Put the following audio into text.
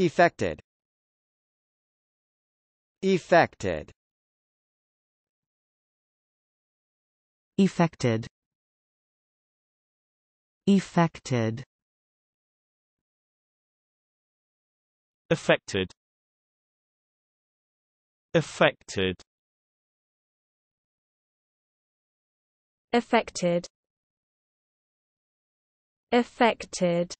Effected. Effected. Effected. Effected. Affected. Affected. Affected. Affected.